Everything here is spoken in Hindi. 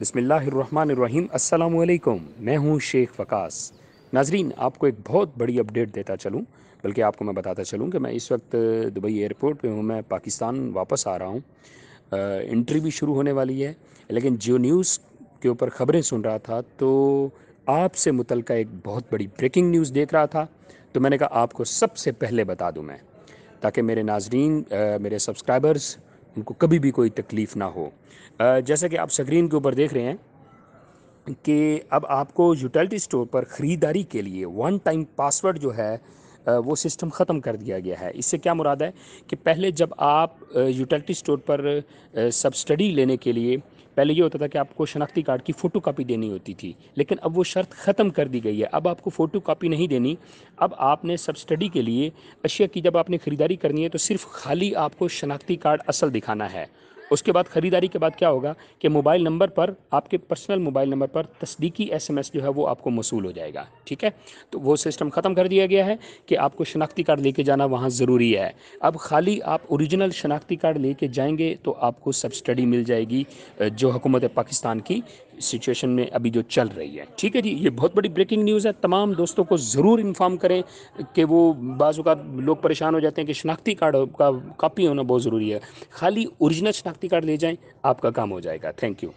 बसमीम् अल्लाम मैं हूँ शेख वकास नाजरीन आपको एक बहुत बड़ी अपडेट देता चलूँ बल्कि आपको मैं बताता चलूँ कि मैं इस वक्त दुबई एयरपोर्ट पे हूँ मैं पाकिस्तान वापस आ रहा हूँ इंट्री भी शुरू होने वाली है लेकिन जियो न्यूज़ के ऊपर ख़बरें सुन रहा था तो आपसे मुतल एक बहुत बड़ी ब्रेकिंग न्यूज़ देख रहा था तो मैंने कहा आपको सबसे पहले बता दूँ मैं ताकि मेरे नाजरीन मेरे सब्सक्राइबर्स उनको कभी भी कोई तकलीफ़ ना हो जैसा कि आप स्क्रीन के ऊपर देख रहे हैं कि अब आपको यूटिलिटी स्टोर पर ख़रीदारी के लिए वन टाइम पासवर्ड जो है वो सिस्टम ख़त्म कर दिया गया है इससे क्या मुराद है कि पहले जब आप यूटिलिटी स्टोर पर सब्सिडी लेने के लिए पहले ये होता था कि आपको शनाख्ती कार्ड की फ़ोटो कापी देनी होती थी लेकिन अब वो शर्त ख़त्म कर दी गई है अब आपको फ़ोटो कापी नहीं देनी अब आपने सब्सिडी के लिए अशिया की जब आपने ख़रीदारी करनी है तो सिर्फ खाली आपको शनाख्ती कार्ड असल दिखाना है उसके बाद ख़रीदारी के बाद क्या होगा कि मोबाइल नंबर पर आपके पर्सनल मोबाइल नंबर पर तस्दीकी एस जो है वो आपको मौसू हो जाएगा ठीक है तो वो सिस्टम ख़त्म कर दिया गया है कि आपको शनाख्ती कार्ड लेके जाना वहाँ ज़रूरी है अब खाली आप औरिजिनल शनाख्ती कार्ड लेके जाएंगे तो आपको सब्सिडी मिल जाएगी जो हुकूमत पाकिस्तान की सिचुएशन में अभी जो चल रही है ठीक है जी ये बहुत बड़ी ब्रेकिंग न्यूज़ है तमाम दोस्तों को ज़रूर इन्फॉर्म करें कि वो बाजू का लोग परेशान हो जाते हैं कि शनाख्ती कार्ड का कापी होना बहुत ज़रूरी है खाली औरिजिनल शनाख्ती कार्ड ले जाएँ आपका काम हो जाएगा थैंक यू